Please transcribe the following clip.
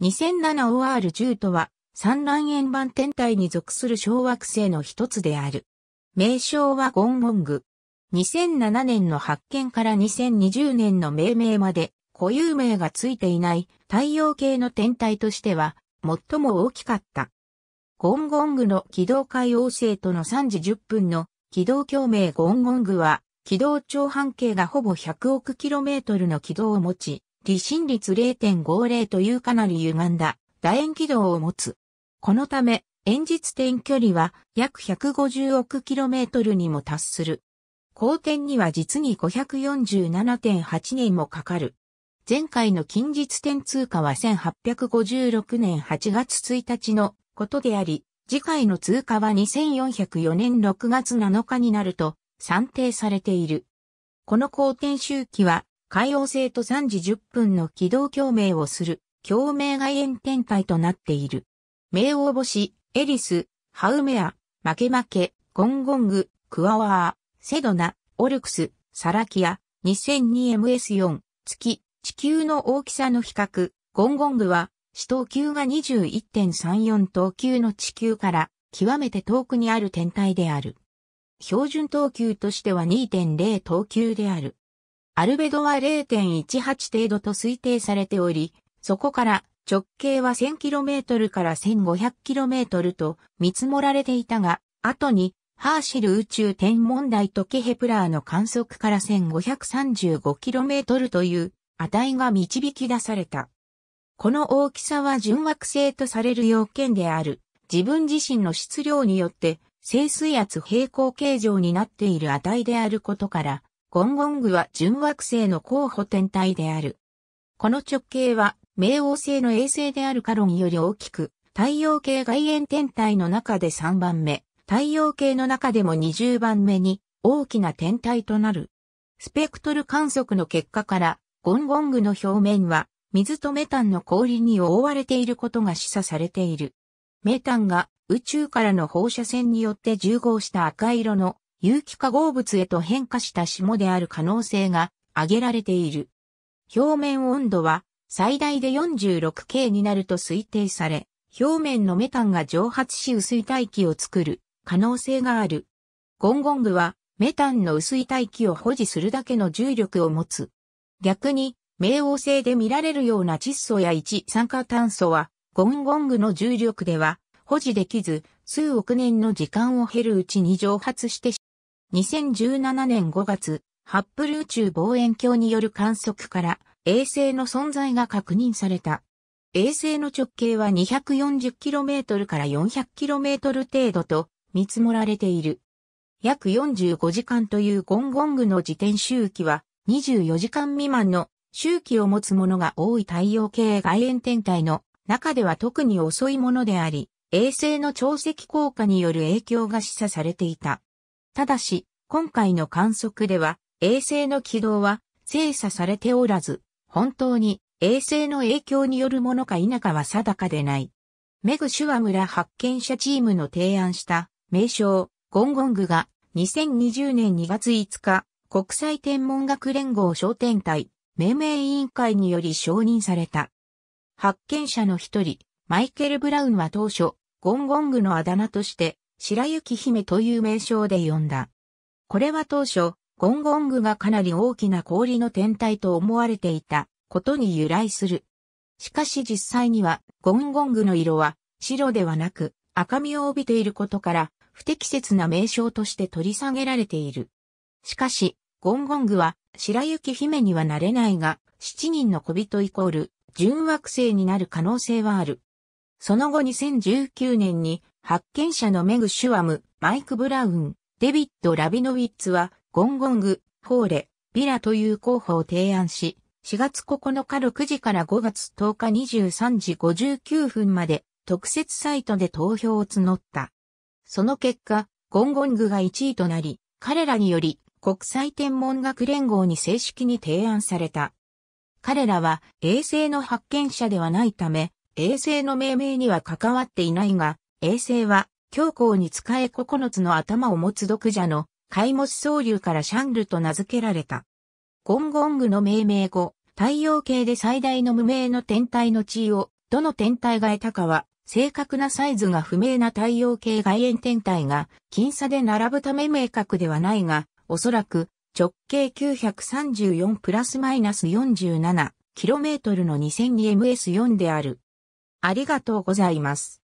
2007OR10 とは、三卵円盤天体に属する小惑星の一つである。名称はゴンゴング。2007年の発見から2020年の命名まで固有名がついていない太陽系の天体としては最も大きかった。ゴンゴングの軌道海王星との3時10分の軌道共鳴ゴンゴングは軌道長半径がほぼ100億キロメートルの軌道を持ち、離心率0.50というかなり歪んだ楕円軌道を持つ。このため、演日点距離は約150億キロメートルにも達する。公転には実に547.8年もかかる。前回の近日点通過は1856年8月1日のことであり、次回の通過は2404年6月7日になると算定されている。この公転周期は海王星と3時10分の軌道共鳴をする、共鳴外縁天体となっている。冥王星、エリス、ハウメア、マケマケ、ゴンゴング、クワワー、セドナ、オルクス、サラキア、2002MS4、月、地球の大きさの比較、ゴンゴングは、死等級が21.34等級の地球から極めて遠くにある天体である。標準等級としては2.0等級である。アルベドは0.18程度と推定されており、そこから直径は 1000km から 1500km と見積もられていたが、後にハーシル宇宙天文台とケヘプラーの観測から 1535km という値が導き出された。この大きさは準惑星とされる要件である。自分自身の質量によって、静水圧平衡形状になっている値であることから、ゴンゴングは純惑星の候補天体である。この直径は、冥王星の衛星であるカロンより大きく、太陽系外縁天体の中で3番目、太陽系の中でも20番目に大きな天体となる。スペクトル観測の結果から、ゴンゴングの表面は、水とメタンの氷に覆われていることが示唆されている。メタンが宇宙からの放射線によって重合した赤色の有機化合物へと変化した霜である可能性が挙げられている。表面温度は最大で 46K になると推定され、表面のメタンが蒸発し薄い大気を作る可能性がある。ゴンゴングはメタンの薄い大気を保持するだけの重力を持つ。逆に、冥王星で見られるような窒素や一酸化炭素は、ゴンゴングの重力では保持できず、数億年の時間を経るうちに蒸発して2017年5月、ハップル宇宙望遠鏡による観測から衛星の存在が確認された。衛星の直径は 240km から 400km 程度と見積もられている。約45時間というゴンゴングの自転周期は24時間未満の周期を持つものが多い太陽系外縁天体の中では特に遅いものであり、衛星の潮汐効果による影響が示唆されていた。ただし、今回の観測では、衛星の軌道は精査されておらず、本当に衛星の影響によるものか否かは定かでない。メグシュワ村発見者チームの提案した名称、ゴンゴングが2020年2月5日、国際天文学連合商店会命名委員会により承認された。発見者の一人、マイケル・ブラウンは当初、ゴンゴングのあだ名として、白雪姫という名称で呼んだ。これは当初、ゴンゴングがかなり大きな氷の天体と思われていたことに由来する。しかし実際には、ゴンゴングの色は白ではなく赤みを帯びていることから、不適切な名称として取り下げられている。しかし、ゴンゴングは白雪姫にはなれないが、七人の小人イコール純惑星になる可能性はある。その後2019年に発見者のメグ・シュワム、マイク・ブラウン、デビッド・ラビノウィッツは、ゴンゴング、フォーレ、ビラという候補を提案し、4月9日6時から5月10日23時59分まで特設サイトで投票を募った。その結果、ゴンゴングが1位となり、彼らにより国際天文学連合に正式に提案された。彼らは衛星の発見者ではないため、衛星の命名には関わっていないが、衛星は、教皇に仕え9つの頭を持つ独者の、イモス総流からシャンルと名付けられた。ゴンゴングの命名後、太陽系で最大の無名の天体の地位を、どの天体が得たかは、正確なサイズが不明な太陽系外縁天体が、僅差で並ぶため明確ではないが、おそらく、直径934プラスマイナス4 7トルの 2002ms4 である。ありがとうございます。